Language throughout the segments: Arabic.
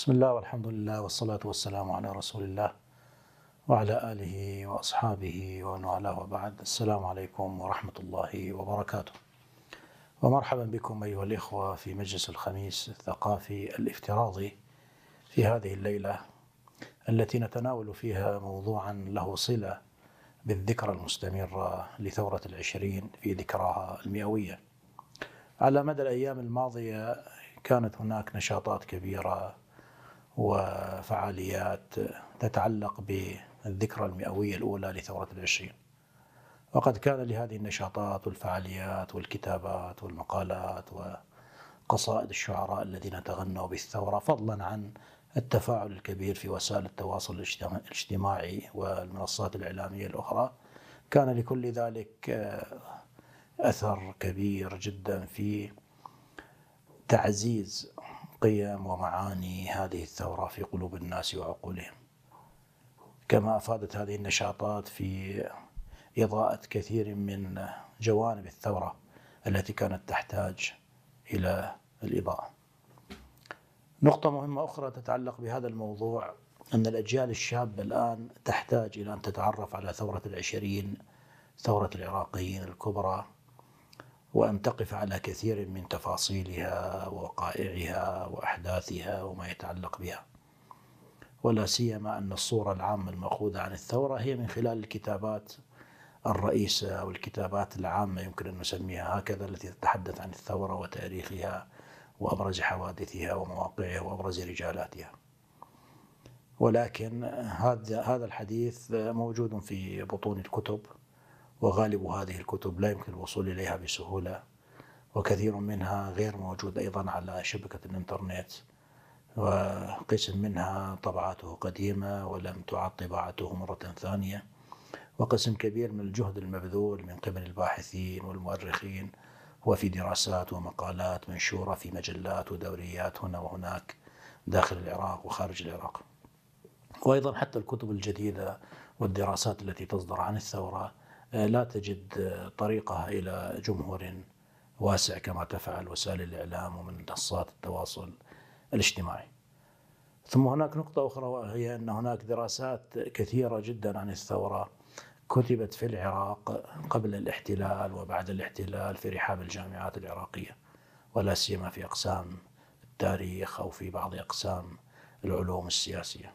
بسم الله والحمد لله والصلاة والسلام على رسول الله وعلى آله وأصحابه ومن والاه وبعد السلام عليكم ورحمة الله وبركاته ومرحبا بكم أيها الإخوة في مجلس الخميس الثقافي الافتراضي في هذه الليلة التي نتناول فيها موضوعا له صلة بالذكرى المستمرة لثورة العشرين في ذكراها المئوية على مدى الأيام الماضية كانت هناك نشاطات كبيرة وفعاليات تتعلق بالذكرى المئوية الأولى لثورة العشرين وقد كان لهذه النشاطات والفعاليات والكتابات والمقالات وقصائد الشعراء الذين تغنوا بالثورة فضلا عن التفاعل الكبير في وسائل التواصل الاجتماعي والمنصات الإعلامية الأخرى كان لكل ذلك آه، أثر كبير جدا في تعزيز قيم ومعاني هذه الثوره في قلوب الناس وعقولهم. كما افادت هذه النشاطات في اضاءه كثير من جوانب الثوره التي كانت تحتاج الى الاضاءه. نقطة مهمة أخرى تتعلق بهذا الموضوع أن الأجيال الشابة الآن تحتاج إلى أن تتعرف على ثورة العشرين ثورة العراقيين الكبرى وأن تقف على كثير من تفاصيلها ووقائعها وأحداثها وما يتعلق بها ولا سيما أن الصورة العامة المأخوذة عن الثورة هي من خلال الكتابات الرئيسة أو الكتابات العامة يمكن أن نسميها هكذا التي تتحدث عن الثورة وتاريخها وأبرز حوادثها ومواقعها وأبرز رجالاتها ولكن هذا هذا الحديث موجود في بطون الكتب وغالب هذه الكتب لا يمكن الوصول إليها بسهولة وكثير منها غير موجود أيضا على شبكة الإنترنت وقسم منها طبعاته قديمة ولم تعد طباعته مرة ثانية وقسم كبير من الجهد المبذول من قبل الباحثين والمؤرخين هو في دراسات ومقالات منشورة في مجلات ودوريات هنا وهناك داخل العراق وخارج العراق وأيضا حتى الكتب الجديدة والدراسات التي تصدر عن الثورة آه، لا تجد آه، طريقها إلى جمهور واسع كما تفعل وسائل الإعلام ومنصات التواصل الاجتماعي ثم هناك نقطة أخرى وهي أن هناك دراسات كثيرة جدا عن الثورة كتبت في العراق قبل الاحتلال وبعد الاحتلال في رحاب الجامعات العراقية ولا سيما في أقسام التاريخ أو في بعض أقسام العلوم السياسية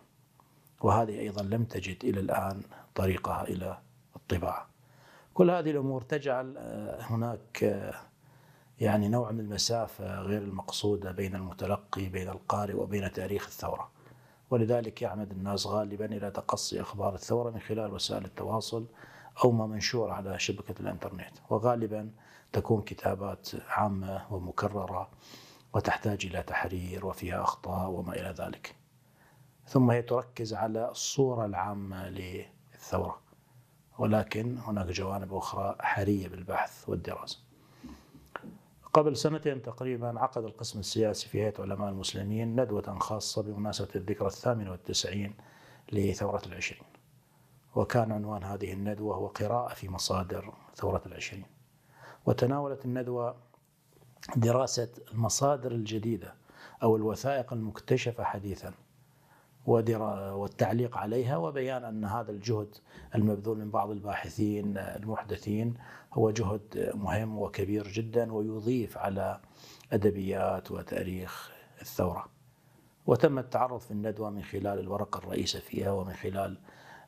وهذه أيضا لم تجد إلى الآن طريقها إلى الطباعة كل هذه الامور تجعل آه، هناك آه، يعني نوع من المسافه غير المقصوده بين المتلقي بين القارئ وبين تاريخ الثوره. ولذلك يعمد الناس غالبا الى تقصي اخبار الثوره من خلال وسائل التواصل او ما منشور على شبكه الانترنت، وغالبا تكون كتابات عامه ومكرره وتحتاج الى تحرير وفيها اخطاء وما الى ذلك. ثم هي تركز على الصوره العامه للثوره. ولكن هناك جوانب أخرى حرية بالبحث والدراسة قبل سنتين تقريبا عقد القسم السياسي في هيئة علماء المسلمين ندوة خاصة بمناسبة الذكرى الثامنة والتسعين لثورة العشرين وكان عنوان هذه الندوة هو قراءة في مصادر ثورة العشرين وتناولت الندوة دراسة المصادر الجديدة أو الوثائق المكتشفة حديثاً والتعليق عليها وبيان ان هذا الجهد المبذول من بعض الباحثين المحدثين هو جهد مهم وكبير جدا ويضيف على ادبيات وتاريخ الثوره. وتم التعرف في الندوه من خلال الورقه الرئيسه فيها ومن خلال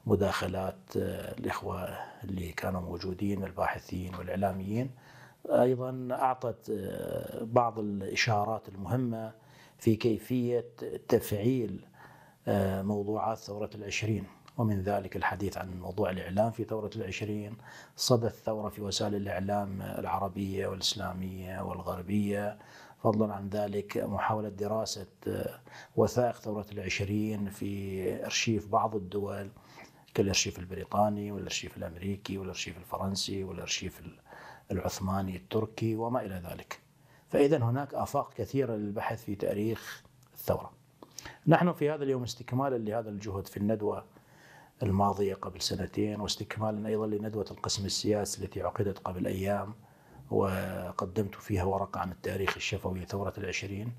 مداخلات آه، الاخوه اللي كانوا موجودين الباحثين والاعلاميين ايضا اعطت آه، بعض الاشارات المهمه في كيفيه تفعيل موضوعات ثورة العشرين ومن ذلك الحديث عن موضوع الإعلام في ثورة العشرين صدى الثورة في وسائل الإعلام العربية والإسلامية والغربية فضلا عن ذلك محاولة دراسة آه، وثائق ثورة العشرين في أرشيف بعض الدول كالأرشيف البريطاني والأرشيف الأمريكي والأرشيف الفرنسي والأرشيف العثماني التركي وما إلى ذلك فإذا هناك آفاق كثيرة للبحث في تاريخ الثورة نحن في هذا اليوم استكمالا لهذا الجهد في الندوة الماضية قبل سنتين واستكمالا أيضا لندوة القسم السياسي التي عقدت قبل أيام وقدمت فيها ورقة عن التاريخ الشفوي ثورة العشرين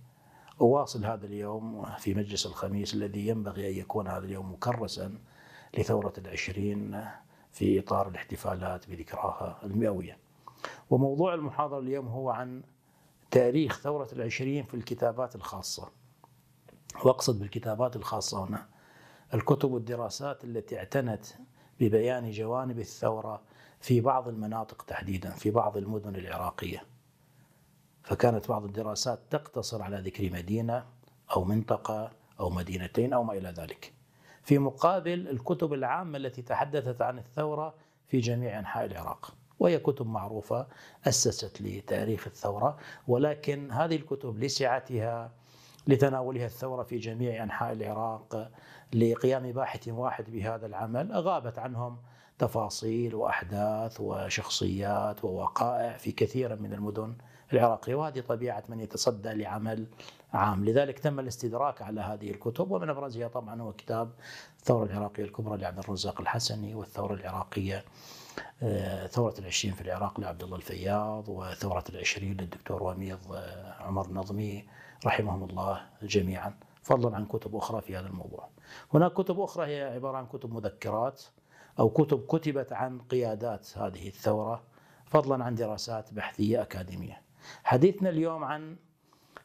أواصل هذا اليوم في مجلس الخميس الذي ينبغي أن يكون هذا اليوم مكرسا لثورة العشرين في إطار الاحتفالات بذكراها المئوية وموضوع المحاضرة اليوم هو عن تاريخ ثورة العشرين في الكتابات الخاصة واقصد بالكتابات الخاصه هنا الكتب والدراسات التي اعتنت ببيان جوانب الثوره في بعض المناطق تحديدا في بعض المدن العراقيه فكانت بعض الدراسات تقتصر على ذكر مدينه او منطقه او مدينتين او ما الى ذلك في مقابل الكتب العامه التي تحدثت عن الثوره في جميع انحاء العراق وهي كتب معروفه اسست لتاريخ الثوره ولكن هذه الكتب لسعتها لتناولها الثورة في جميع أنحاء العراق لقيام باحث واحد بهذا العمل غابت عنهم تفاصيل وأحداث وشخصيات ووقائع في كثير من المدن العراقية وهذه طبيعة من يتصدى لعمل عام لذلك تم الاستدراك على هذه الكتب ومن أبرزها طبعا هو كتاب الثورة العراقية الكبرى لعبد الرزاق الحسني والثورة العراقية آه، ثورة العشرين في العراق لعبد الله الفياض وثورة العشرين للدكتور وميض آه، عمر نظمي رحمهم الله جميعا فضلا عن كتب أخرى في هذا الموضوع هناك كتب أخرى هي عبارة عن كتب مذكرات أو كتب كتبت عن قيادات هذه الثورة فضلا عن دراسات بحثية أكاديمية حديثنا اليوم عن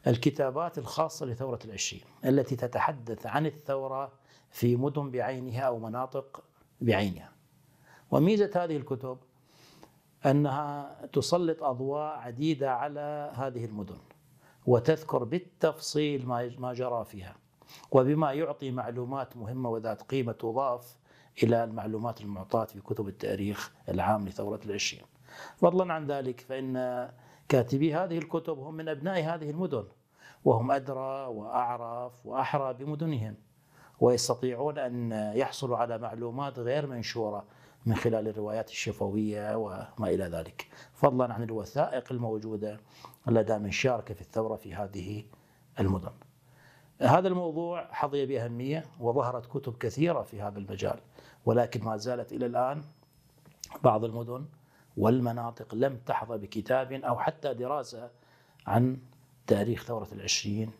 الكتابات الخاصة لثورة العشرين التي تتحدث عن الثورة في مدن بعينها أو مناطق بعينها وميزة هذه الكتب أنها تسلط أضواء عديدة على هذه المدن وتذكر بالتفصيل ما جرى فيها وبما يعطي معلومات مهمة وذات قيمة تضاف إلى المعلومات المعطاة في كتب التاريخ العام لثورة العشرين فضلا عن ذلك فإن كاتبي هذه الكتب هم من أبناء هذه المدن وهم أدرى وأعرف وأحرى بمدنهم ويستطيعون أن يحصلوا على معلومات غير منشورة من خلال الروايات الشفوية وما إلى ذلك فضلا عن الوثائق الموجودة لدى من شارك في الثورة في هذه المدن هذا الموضوع حظي بأهمية وظهرت كتب كثيرة في هذا المجال ولكن ما زالت إلى الآن بعض المدن والمناطق لم تحظى بكتاب أو حتى دراسة عن تاريخ ثورة العشرين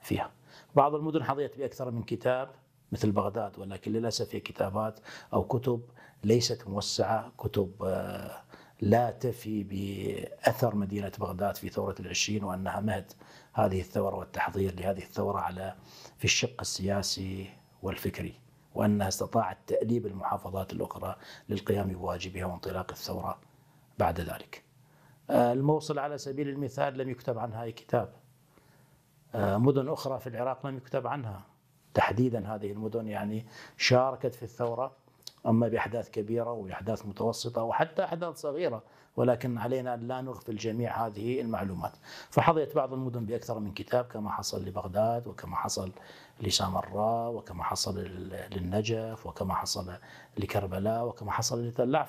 فيها بعض المدن حظيت بأكثر من كتاب مثل بغداد ولكن للاسف هي كتابات او كتب ليست موسعه كتب آه، لا تفي باثر مدينه بغداد في ثوره العشرين وانها مهد هذه الثوره والتحضير لهذه الثوره على في الشق السياسي والفكري وانها استطاعت تاليب المحافظات الاخرى للقيام بواجبها وانطلاق الثوره بعد ذلك. آه، الموصل على سبيل المثال لم يكتب عنها اي كتاب. آه، مدن اخرى في العراق لم يكتب عنها تحديدا هذه المدن يعني شاركت في الثورة أما بأحداث كبيرة وأحداث متوسطة وحتى أحداث صغيرة ولكن علينا أن لا نغفل جميع هذه المعلومات فحظيت بعض المدن بأكثر من كتاب كما حصل لبغداد وكما حصل لسامراء وكما حصل للنجف وكما حصل لكربلاء وكما حصل لتل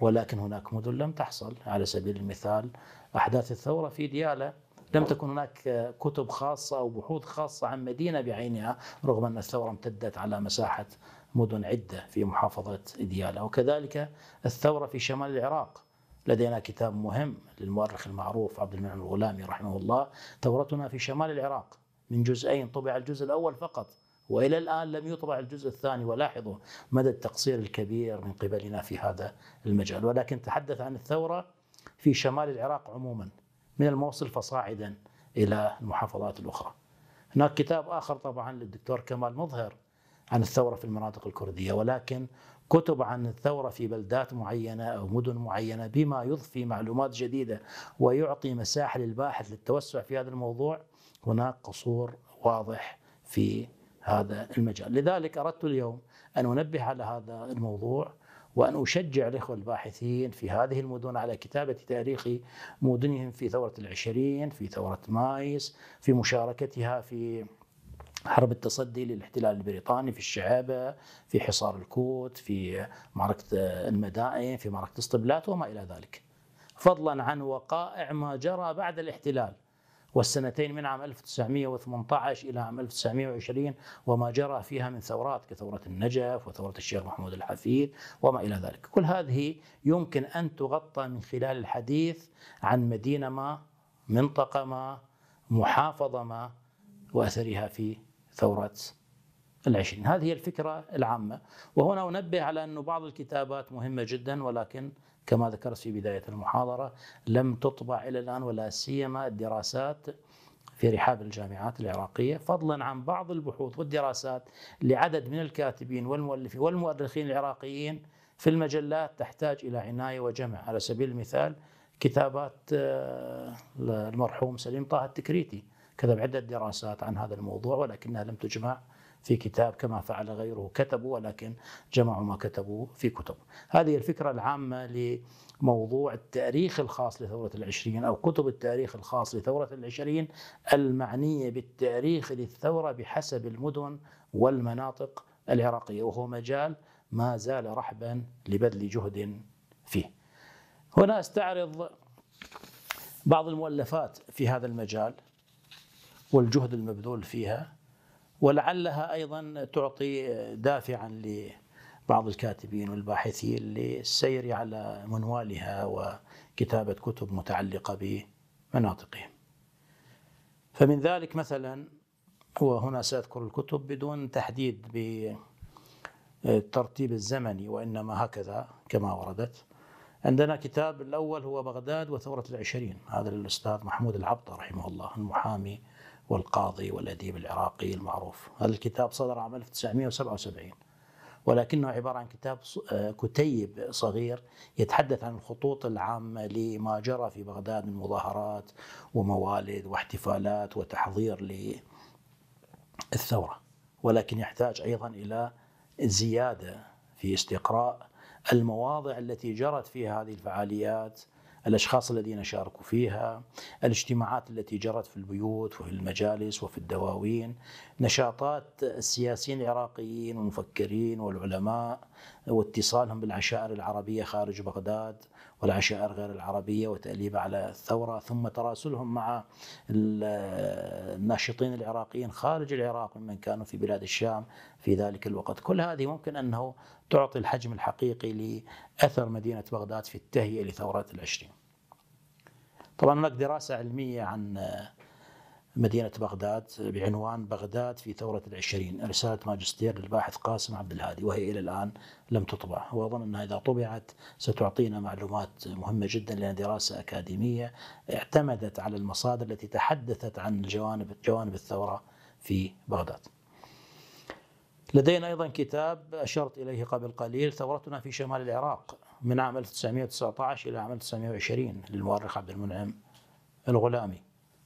ولكن هناك مدن لم تحصل على سبيل المثال أحداث الثورة في ديالة لم تكن هناك كتب خاصة أو بحوث خاصة عن مدينة بعينها رغم أن الثورة امتدت على مساحة مدن عدة في محافظة ديالى وكذلك الثورة في شمال العراق لدينا كتاب مهم للمؤرخ المعروف عبد المنعم الغلامي رحمه الله ثورتنا في شمال العراق من جزئين طبع الجزء الأول فقط والى الان لم يطبع الجزء الثاني ولاحظوا مدى التقصير الكبير من قبلنا في هذا المجال ولكن تحدث عن الثوره في شمال العراق عموما من الموصل فصاعدا إلى المحافظات الأخرى هناك كتاب آخر طبعا للدكتور كمال مظهر عن الثورة في المناطق الكردية ولكن كتب عن الثورة في بلدات معينة أو مدن معينة بما يضفي معلومات جديدة ويعطي مساحة للباحث للتوسع في هذا الموضوع هناك قصور واضح في هذا المجال لذلك أردت اليوم أن أنبه على هذا الموضوع وأن أشجع الإخوة الباحثين في هذه المدن على كتابة تاريخ مدنهم في ثورة العشرين في ثورة مايس في مشاركتها في حرب التصدي للاحتلال البريطاني في الشعابة في حصار الكوت في معركة المدائن في معركة اسطبلات وما إلى ذلك فضلا عن وقائع ما جرى بعد الاحتلال والسنتين من عام 1918 إلى عام 1920 وما جرى فيها من ثورات كثورة النجف وثورة الشيخ محمود الحفيد وما إلى ذلك كل هذه يمكن أن تغطى من خلال الحديث عن مدينة ما منطقة ما محافظة ما وأثرها في ثورة العشرين هذه هي الفكرة العامة وهنا أنبه على أن بعض الكتابات مهمة جدا ولكن كما ذكرت في بداية المحاضرة لم تطبع إلى الآن ولا سيما الدراسات في رحاب الجامعات العراقية فضلا عن بعض البحوث والدراسات لعدد من الكاتبين والمؤلفين والمؤرخين العراقيين في المجلات تحتاج إلى عناية وجمع على سبيل المثال كتابات آه، المرحوم سليم طه التكريتي كتب عدة دراسات عن هذا الموضوع ولكنها لم تجمع في كتاب كما فعل غيره كتبوا ولكن جمعوا ما كتبوا في كتب هذه الفكرة العامة لموضوع التاريخ الخاص لثورة العشرين أو كتب التاريخ الخاص لثورة العشرين المعنية بالتاريخ للثورة بحسب المدن والمناطق العراقية وهو مجال ما زال رحبا لبذل جهد فيه هنا استعرض بعض المؤلفات في هذا المجال والجهد المبذول فيها ولعلها أيضا تعطي دافعا لبعض الكاتبين والباحثين للسير على منوالها وكتابة كتب متعلقة بمناطقهم فمن ذلك مثلا وهنا سأذكر الكتب بدون تحديد بالترتيب الزمني وإنما هكذا كما وردت عندنا كتاب الأول هو بغداد وثورة العشرين هذا الأستاذ محمود العبطة رحمه الله المحامي والقاضي والأديب العراقي المعروف هذا الكتاب صدر عام 1977 ولكنه عبارة عن كتاب آه، كتيب صغير يتحدث عن الخطوط العامة لما جرى في بغداد من مظاهرات وموالد واحتفالات وتحضير للثورة ولكن يحتاج أيضا إلى زيادة في استقراء المواضع التي جرت فيها هذه الفعاليات الأشخاص الذين شاركوا فيها الاجتماعات التي جرت في البيوت وفي المجالس وفي الدواوين نشاطات السياسيين العراقيين والمفكرين والعلماء واتصالهم بالعشائر العربية خارج بغداد والعشائر غير العربية وتأليب على الثورة ثم تراسلهم مع الناشطين العراقيين خارج العراق ممن كانوا في بلاد الشام في ذلك الوقت كل هذه ممكن أنه تعطي الحجم الحقيقي لأثر مدينة بغداد في التهيئة لثورات العشرين طبعا هناك دراسة علمية عن مدينة بغداد بعنوان بغداد في ثورة العشرين رسالة ماجستير للباحث قاسم عبد الهادي وهي إلى الآن لم تطبع وأظن أنها إذا طبعت ستعطينا معلومات مهمة جدا لأن دراسة أكاديمية اعتمدت على المصادر التي تحدثت عن جوانب جوانب الثورة في بغداد لدينا أيضا كتاب أشرت إليه قبل قليل ثورتنا في شمال العراق من عام 1919 إلى عام 1920 للمؤرخ عبد المنعم الغلامي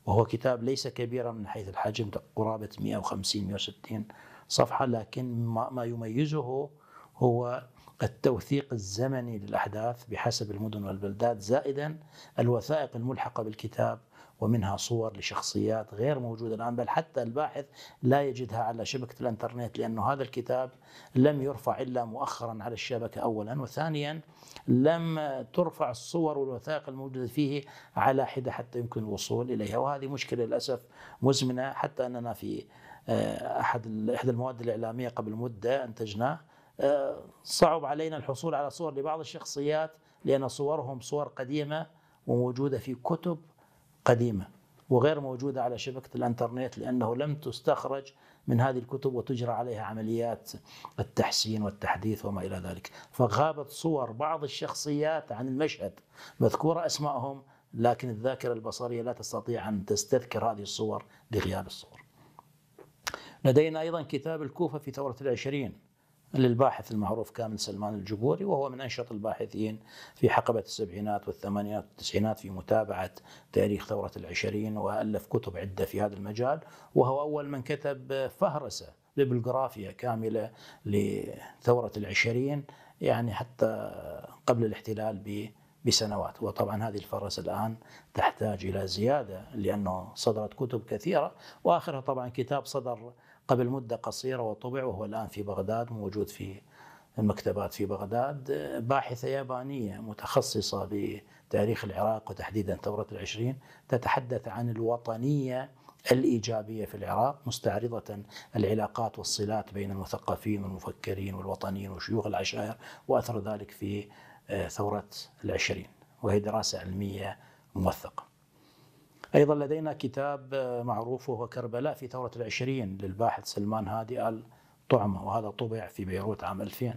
وهو كتاب ليس كبيرا من حيث الحجم قرابة 150 160 صفحة لكن ما يميزه هو التوثيق الزمني للأحداث بحسب المدن والبلدات زائدا الوثائق الملحقة بالكتاب ومنها صور لشخصيات غير موجودة الآن بل حتى الباحث لا يجدها على شبكة الإنترنت لأنه هذا الكتاب لم يرفع إلا مؤخرا على الشبكة أولا وثانيا لم ترفع الصور والوثائق الموجودة فيه على حدة حتى يمكن الوصول إليها وهذه مشكلة للأسف مزمنة حتى أننا في آه، أحد إحدى المواد الإعلامية قبل مدة أنتجناه آه، صعب علينا الحصول على صور لبعض الشخصيات لأن صورهم صور قديمة وموجودة في كتب قديمة وغير موجودة على شبكة الانترنت لأنه لم تستخرج من هذه الكتب وتجرى عليها عمليات التحسين والتحديث وما إلى ذلك فغابت صور بعض الشخصيات عن المشهد مذكورة أسمائهم لكن الذاكرة البصرية لا تستطيع أن تستذكر هذه الصور لغياب الصور لدينا أيضا كتاب الكوفة في ثورة العشرين للباحث المعروف كامل سلمان الجبوري وهو من أنشط الباحثين في حقبة السبعينات والثمانينات والتسعينات في متابعة تاريخ ثورة العشرين وألف كتب عدة في هذا المجال وهو أول من كتب فهرسة ببلغرافيا كاملة لثورة العشرين يعني حتى قبل الاحتلال ب بسنوات وطبعا هذه الفرس الآن تحتاج إلى زيادة لأنه صدرت كتب كثيرة وآخرها طبعا كتاب صدر قبل مدة قصيرة وطبع وهو الآن في بغداد موجود في المكتبات في بغداد باحثة يابانية متخصصة بتاريخ العراق وتحديدا ثورة العشرين تتحدث عن الوطنية الإيجابية في العراق مستعرضة العلاقات والصلات بين المثقفين والمفكرين والوطنيين وشيوخ العشائر وأثر ذلك في آه، ثورة العشرين وهي دراسة علمية موثقة أيضا لدينا كتاب آه، معروف وهو كربلاء في ثورة العشرين للباحث سلمان هادي آل طعمة وهذا طبع في بيروت عام 2000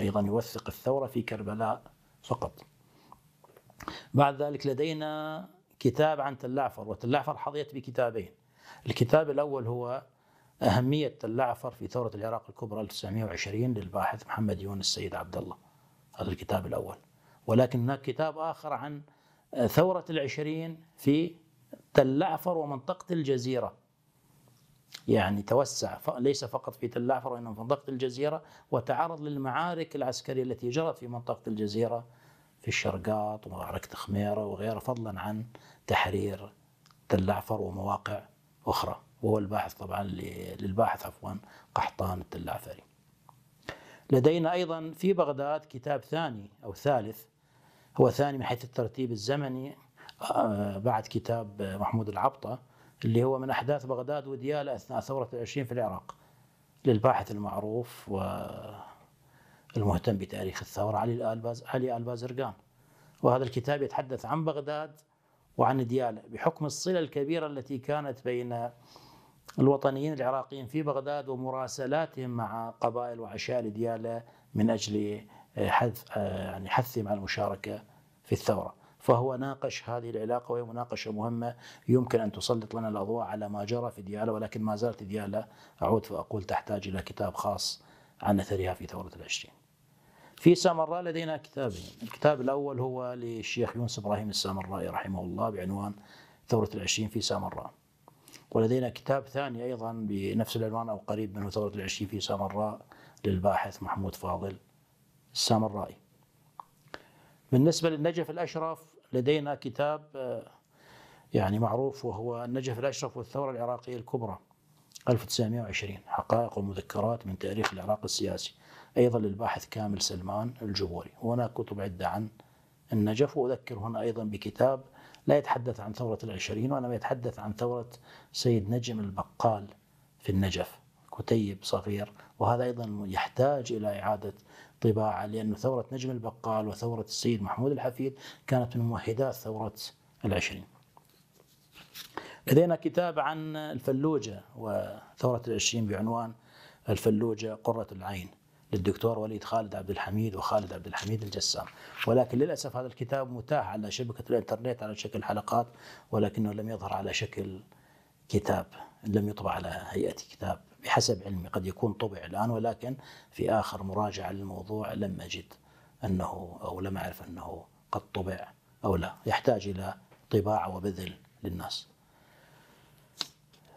أيضا يوثق الثورة في كربلاء فقط بعد ذلك لدينا كتاب عن تلعفر وتلعفر حظيت بكتابين الكتاب الأول هو أهمية تلعفر في ثورة العراق الكبرى 1920 للباحث محمد يونس السيد عبد الله هذا الكتاب الأول ولكن هناك كتاب آخر عن ثورة العشرين في تل لعفر ومنطقة الجزيرة يعني توسع ليس فقط في تل لعفر وإنما في منطقة الجزيرة وتعرض للمعارك العسكرية التي جرت في منطقة الجزيرة في الشرقاط ومعركة خميرة وغيرها فضلا عن تحرير تل لعفر ومواقع أخرى وهو الباحث طبعا للباحث عفوا قحطان التلعفري لدينا أيضا في بغداد كتاب ثاني أو ثالث هو ثاني من حيث الترتيب الزمني آه، بعد كتاب محمود العبطة اللي هو من أحداث بغداد ودياله أثناء ثورة العشرين في العراق للباحث المعروف والمهتم بتاريخ الثورة علي الألباز علي البازرقان وهذا الكتاب يتحدث عن بغداد وعن دياله بحكم الصلة الكبيرة التي كانت بين الوطنيين العراقيين في بغداد ومراسلاتهم مع قبائل وعشائر دياله من أجل حث آه، يعني حثهم على المشاركة في الثورة فهو ناقش هذه العلاقة وهي مناقشة مهمة يمكن أن تسلط لنا الأضواء على ما جرى في ديالى ولكن ما زالت ديالى أعود فأقول تحتاج إلى كتاب خاص عن أثرها في ثورة العشرين في سامراء لدينا كتابين الكتاب الأول هو للشيخ يونس إبراهيم السامرائي رحمه الله بعنوان ثورة العشرين في سامراء ولدينا كتاب ثاني أيضا بنفس العنوان أو قريب منه ثورة العشرين في سامراء للباحث محمود فاضل السامرائي بالنسبة للنجف الأشرف لدينا كتاب آه، يعني معروف وهو النجف الأشرف والثورة العراقية الكبرى 1920 حقائق ومذكرات من تاريخ العراق السياسي أيضا للباحث كامل سلمان الجبوري وهناك كتب عدة عن النجف وأذكر هنا أيضا بكتاب لا يتحدث عن ثورة العشرين وإنما يتحدث عن ثورة سيد نجم البقال في النجف كتيب صغير وهذا أيضا يحتاج إلى إعادة طباعة لأن ثورة نجم البقال وثورة السيد محمود الحفيد كانت من موحدات ثورة العشرين لدينا كتاب عن الفلوجة وثورة العشرين بعنوان الفلوجة قرة العين للدكتور وليد خالد عبد الحميد وخالد عبد الحميد الجسام ولكن للأسف هذا الكتاب متاح على شبكة الإنترنت على شكل حلقات ولكنه لم يظهر على شكل كتاب لم يطبع على هيئة كتاب بحسب علمي قد يكون طبع الآن ولكن في آخر مراجعة للموضوع لم أجد أنه أو لم أعرف أنه قد طبع أو لا يحتاج إلى طباعة وبذل للناس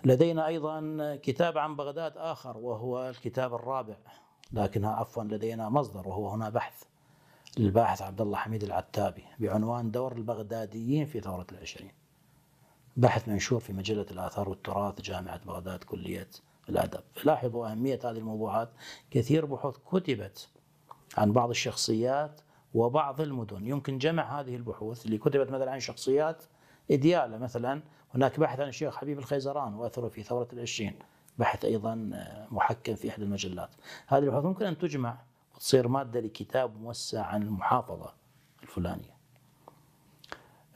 لدينا أيضا كتاب عن بغداد آخر وهو الكتاب الرابع لكنها عفوا لدينا مصدر وهو هنا بحث للباحث عبد الله حميد العتابي بعنوان دور البغداديين في ثورة العشرين بحث منشور في مجلة الآثار والتراث جامعة بغداد كلية الأدب لاحظوا أهمية هذه الموضوعات كثير بحوث كتبت عن بعض الشخصيات وبعض المدن يمكن جمع هذه البحوث اللي كتبت مثلا عن شخصيات إديالة مثلا هناك بحث عن الشيخ حبيب الخيزران وأثره في ثورة العشرين بحث أيضا آه، محكم في إحدى المجلات هذه البحوث ممكن أن تجمع وتصير مادة لكتاب موسع عن المحافظة الفلانية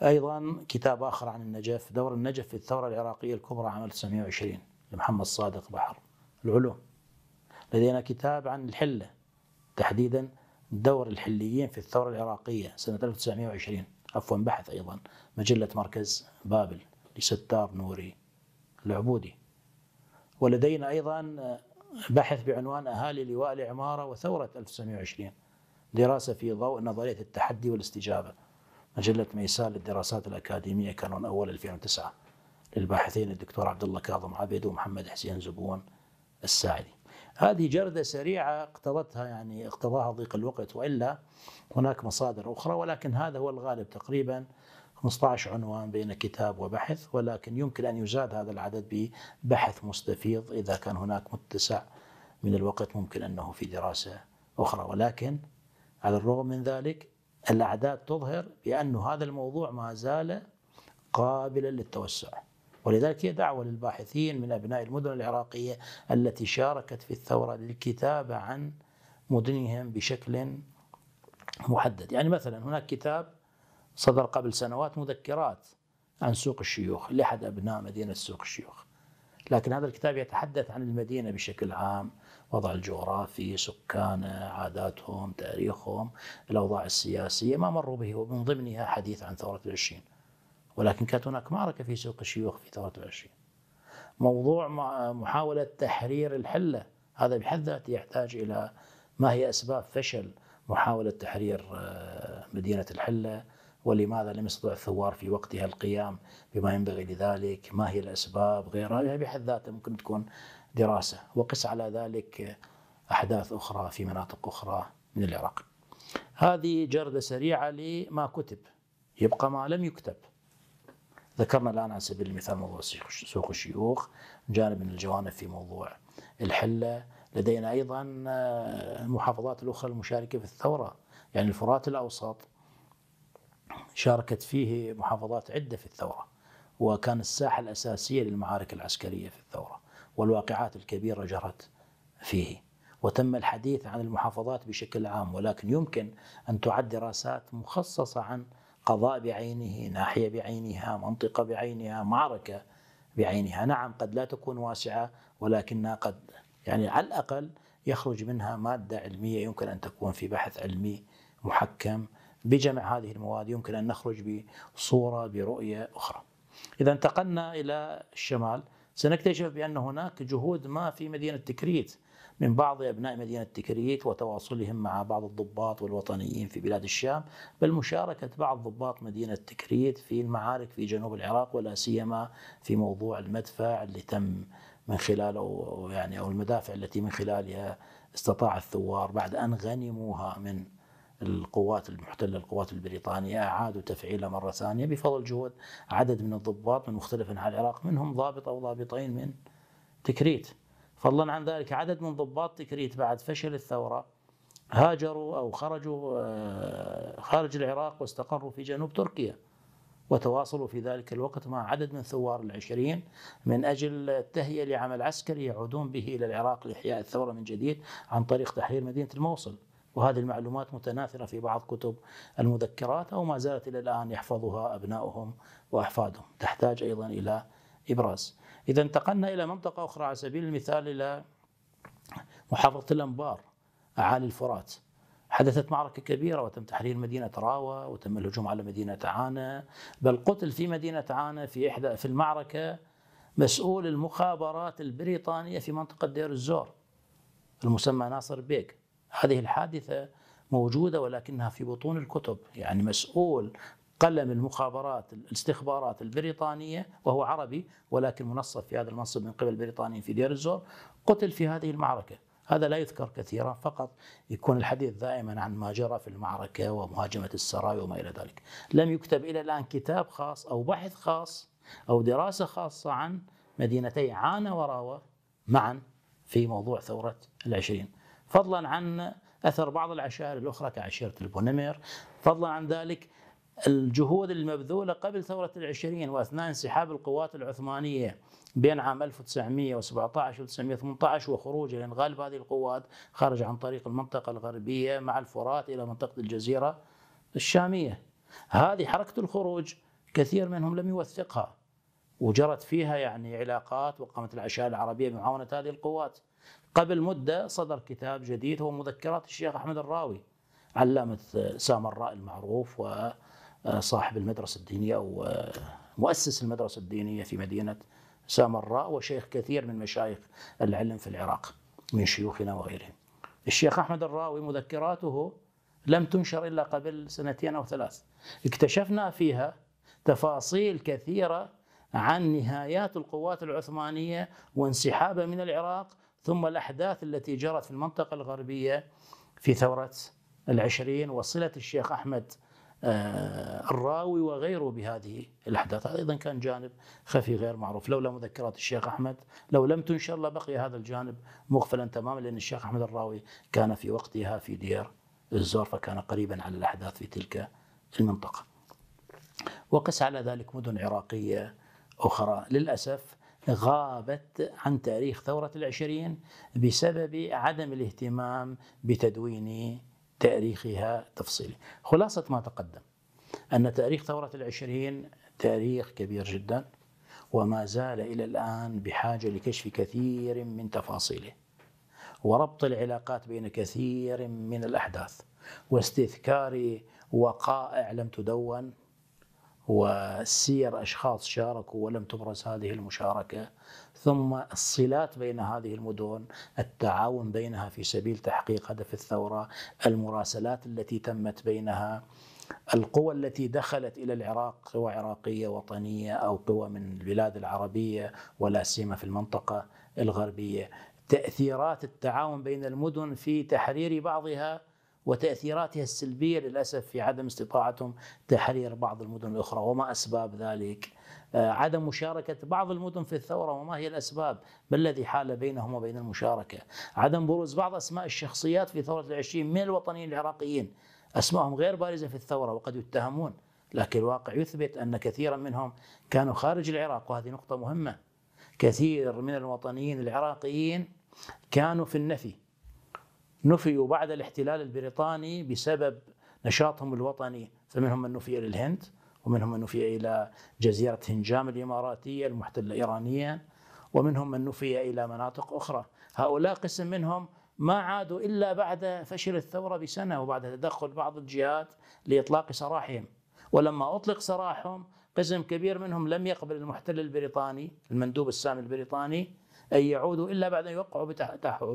أيضا كتاب آخر عن النجف دور النجف في الثورة العراقية الكبرى عام 1920 لمحمد صادق بحر العلوم لدينا كتاب عن الحلة تحديدا دور الحليين في الثورة العراقية سنة 1920 عفوا بحث أيضا مجلة مركز بابل لستار نوري العبودي ولدينا أيضا بحث بعنوان أهالي لواء العمارة وثورة 1920 دراسة في ضوء نظرية التحدي والاستجابة مجلة ميساء للدراسات الأكاديمية كانون أول 2009 للباحثين الدكتور عبد الله كاظم عبيد ومحمد حسين زبون الساعدي. هذه جردة سريعة اقتضتها يعني اقتضاها ضيق الوقت وإلا هناك مصادر أخرى ولكن هذا هو الغالب تقريبا 15 عنوان بين كتاب وبحث ولكن يمكن أن يزاد هذا العدد ببحث مستفيض إذا كان هناك متسع من الوقت ممكن أنه في دراسة أخرى ولكن على الرغم من ذلك الأعداد تظهر بأن هذا الموضوع ما زال قابلا للتوسع ولذلك هي دعوة للباحثين من أبناء المدن العراقية التي شاركت في الثورة للكتابة عن مدنهم بشكل محدد يعني مثلا هناك كتاب صدر قبل سنوات مذكرات عن سوق الشيوخ لأحد أبناء مدينة سوق الشيوخ لكن هذا الكتاب يتحدث عن المدينة بشكل عام وضع الجغرافي سكانه عاداتهم تاريخهم الأوضاع السياسية ما مروا به ومن ضمنها حديث عن ثورة العشرين ولكن كانت هناك معركة في سوق الشيوخ في 23 موضوع محاولة تحرير الحلة هذا بحد ذاته يحتاج إلى ما هي أسباب فشل محاولة تحرير آه، مدينة الحلة ولماذا لم يستطع الثوار في وقتها القيام بما ينبغي لذلك ما هي الأسباب غيرها يعني بحد ذاته ممكن تكون دراسة وقس على ذلك آه، أحداث أخرى في مناطق أخرى من العراق هذه جردة سريعة لما كتب يبقى ما لم يكتب ذكرنا الآن على سبيل المثال موضوع سوق الشيوخ جانب من الجوانب في موضوع الحلة لدينا أيضا آه، المحافظات الأخرى المشاركة في الثورة يعني الفرات الأوسط شاركت فيه محافظات عدة في الثورة وكان الساحة الأساسية للمعارك العسكرية في الثورة والواقعات الكبيرة جرت فيه وتم الحديث عن المحافظات بشكل عام ولكن يمكن أن تعد دراسات مخصصة عن قضاء بعينه ناحية بعينها منطقة بعينها معركة بعينها نعم قد لا تكون واسعة ولكنها قد يعني على الأقل يخرج منها مادة علمية يمكن أن تكون في بحث علمي محكم بجمع هذه المواد يمكن أن نخرج بصورة برؤية أخرى إذا انتقلنا إلى الشمال سنكتشف بأن هناك جهود ما في مدينة تكريت من بعض أبناء مدينة تكريت وتواصلهم مع بعض الضباط والوطنيين في بلاد الشام بل مشاركة بعض ضباط مدينة تكريت في المعارك في جنوب العراق ولا سيما في موضوع المدفع اللي تم من خلاله يعني أو المدافع التي من خلالها استطاع الثوار بعد أن غنموها من القوات المحتله القوات البريطانيه اعادوا تفعيلها مره ثانيه بفضل جهود عدد من الضباط من مختلف انحاء العراق منهم ضابط او ضابطين من تكريت فضلا عن ذلك عدد من ضباط تكريت بعد فشل الثورة هاجروا أو خرجوا آه، خارج العراق واستقروا في جنوب تركيا وتواصلوا في ذلك الوقت مع عدد من ثوار العشرين من أجل التهيئة لعمل عسكري يعودون به إلى العراق لإحياء الثورة من جديد عن طريق تحرير مدينة الموصل وهذه المعلومات متناثرة في بعض كتب المذكرات أو ما زالت إلى الآن يحفظها أبنائهم وأحفادهم تحتاج أيضا إلى إبراز إذا انتقلنا إلى منطقة أخرى على سبيل المثال إلى محافظة الأنبار أعالي الفرات حدثت معركة كبيرة وتم تحرير مدينة راوة وتم الهجوم على مدينة عانا بل قتل في مدينة عانا في إحدى في المعركة مسؤول المخابرات البريطانية في منطقة دير الزور المسمى ناصر بيك هذه الحادثة موجودة ولكنها في بطون الكتب يعني مسؤول قلم المخابرات الاستخبارات البريطانية وهو عربي ولكن منصب في هذا المنصب من قبل البريطانيين في دير الزور قتل في هذه المعركة هذا لا يذكر كثيرا فقط يكون الحديث دائما عن ما جرى في المعركة ومهاجمة السراي وما إلى ذلك لم يكتب إلى الآن كتاب خاص أو بحث خاص أو دراسة خاصة عن مدينتي عانا وراوة معا في موضوع ثورة العشرين فضلا عن أثر بعض العشائر الأخرى كعشيرة البونمير فضلا عن ذلك الجهود المبذولة قبل ثورة العشرين وأثناء انسحاب القوات العثمانية بين عام 1917 و 1918 وخروجها لأن غالب هذه القوات خرج عن طريق المنطقة الغربية مع الفرات إلى منطقة الجزيرة الشامية هذه حركة الخروج كثير منهم لم يوثقها وجرت فيها يعني علاقات وقامت العشائر العربية بمعاونة هذه القوات قبل مدة صدر كتاب جديد هو مذكرات الشيخ أحمد الراوي علامة سامراء المعروف و صاحب المدرسة الدينية أو آه، مؤسس المدرسة الدينية في مدينة سامراء وشيخ كثير من مشايخ العلم في العراق من شيوخنا وغيرهم الشيخ أحمد الراوي مذكراته لم تنشر إلا قبل سنتين أو ثلاث اكتشفنا فيها تفاصيل كثيرة عن نهايات القوات العثمانية وانسحابها من العراق ثم الأحداث التي جرت في المنطقة الغربية في ثورة العشرين وصلة الشيخ أحمد آه، الراوي وغيره بهذه الأحداث هذا أيضا كان جانب خفي غير معروف لولا مذكرات الشيخ أحمد لو لم تنشر لبقي هذا الجانب مغفلا تماما لأن الشيخ أحمد الراوي كان في وقتها في دير الزور فكان قريبا على الأحداث في تلك المنطقة وقس على ذلك مدن عراقية أخرى للأسف غابت عن تاريخ ثورة العشرين بسبب عدم الاهتمام بتدوين تاريخها تفصيلي خلاصة ما تقدم أن تاريخ ثورة العشرين تاريخ كبير جدا وما زال إلى الآن بحاجة لكشف كثير من تفاصيله وربط العلاقات بين كثير من الأحداث واستذكار وقائع لم تدون وسير اشخاص شاركوا ولم تبرز هذه المشاركه ثم الصلات بين هذه المدن التعاون بينها في سبيل تحقيق هدف الثوره المراسلات التي تمت بينها القوى التي دخلت الى العراق قوى عراقيه وطنيه او قوى من البلاد العربيه ولا سيما في المنطقه الغربيه تاثيرات التعاون بين المدن في تحرير بعضها وتأثيراتها السلبية للأسف في عدم استطاعتهم تحرير بعض المدن الأخرى وما أسباب ذلك آه، عدم مشاركة بعض المدن في الثورة وما هي الأسباب ما الذي حال بينهم وبين المشاركة عدم بروز بعض أسماء الشخصيات في ثورة العشرين من الوطنيين العراقيين أسمائهم غير بارزة في الثورة وقد يتهمون لكن الواقع يثبت أن كثيرا منهم كانوا خارج العراق وهذه نقطة مهمة كثير من الوطنيين العراقيين كانوا في النفي نفيوا بعد الاحتلال البريطاني بسبب نشاطهم الوطني فمنهم من نفي الى الهند ومنهم من نفي إلى جزيرة هنجام الإماراتية المحتلة إيرانيا ومنهم من نفي إلى مناطق أخرى هؤلاء قسم منهم ما عادوا إلا بعد فشل الثورة بسنة وبعد تدخل بعض الجهات لإطلاق سراحهم ولما أطلق سراحهم قسم كبير منهم لم يقبل المحتل البريطاني المندوب السامي البريطاني أن يعودوا إلا بعد أن يوقعوا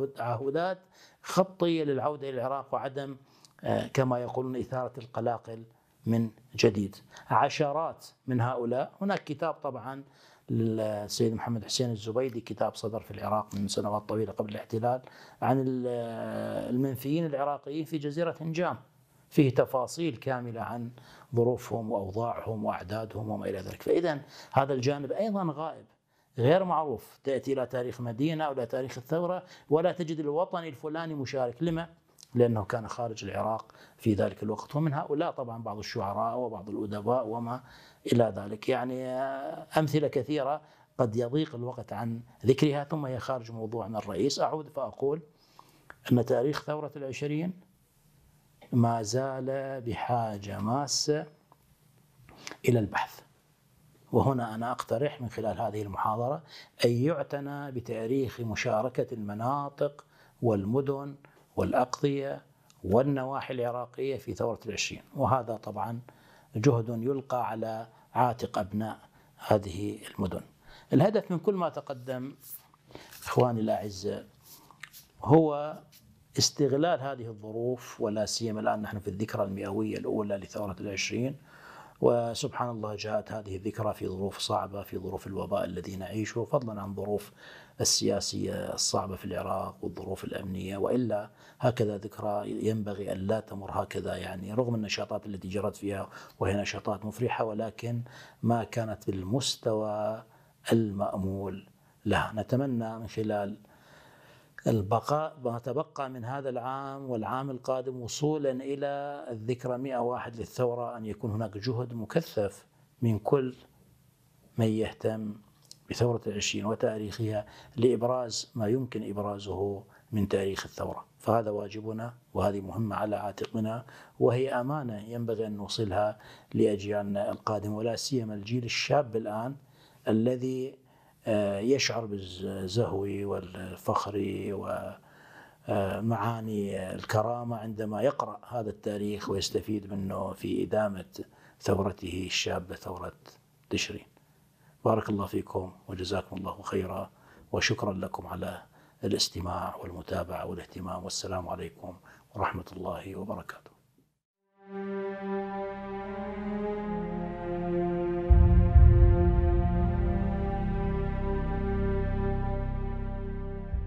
بتعهدات خطية للعودة إلى العراق وعدم آه، كما يقولون إثارة القلاقل من جديد عشرات من هؤلاء هناك كتاب طبعا للسيد محمد حسين الزبيدي كتاب صدر في العراق من سنوات طويلة قبل الاحتلال عن آه، المنفيين العراقيين في جزيرة هنجام فيه تفاصيل كاملة عن ظروفهم وأوضاعهم وأعدادهم وما إلى ذلك فإذا هذا الجانب أيضا غائب غير معروف تأتي إلى تاريخ مدينة أو إلى تاريخ الثورة ولا تجد الوطني الفلاني مشارك لما؟ لأنه كان خارج العراق في ذلك الوقت ومن هؤلاء طبعا بعض الشعراء وبعض الأدباء وما إلى ذلك يعني آه، أمثلة كثيرة قد يضيق الوقت عن ذكرها ثم هي خارج موضوعنا الرئيس أعود فأقول أن تاريخ ثورة العشرين ما زال بحاجة ماسة إلى البحث وهنا أنا أقترح من خلال هذه المحاضرة أن يعتنى بتاريخ مشاركة المناطق والمدن والأقضية والنواحي العراقية في ثورة العشرين وهذا طبعا جهد يلقى على عاتق أبناء هذه المدن الهدف من كل ما تقدم إخواني الأعزاء هو استغلال هذه الظروف ولا سيما الآن نحن في الذكرى المئوية الأولى لثورة العشرين وسبحان الله جاءت هذه الذكرى في ظروف صعبة في ظروف الوباء الذي نعيشه فضلا عن ظروف السياسية الصعبة في العراق والظروف الأمنية وإلا هكذا ذكرى ينبغي أن لا تمر هكذا يعني رغم النشاطات التي جرت فيها وهي نشاطات مفرحة ولكن ما كانت بالمستوى المأمول لها نتمنى من خلال البقاء ما تبقى من هذا العام والعام القادم وصولا إلى الذكرى 101 للثورة أن يكون هناك جهد مكثف من كل من يهتم بثورة العشرين وتاريخها لإبراز ما يمكن إبرازه من تاريخ الثورة فهذا واجبنا وهذه مهمة على عاتقنا وهي أمانة ينبغي أن نوصلها لأجيالنا القادمة ولا سيما الجيل الشاب الآن الذي آه، يشعر بالزهو والفخر ومعاني الكرامة عندما يقرأ هذا التاريخ ويستفيد منه في إدامة ثورته الشابة ثورة تشرين بارك الله فيكم وجزاكم الله خيرا وشكرا لكم على الاستماع والمتابعة والاهتمام والسلام عليكم ورحمة الله وبركاته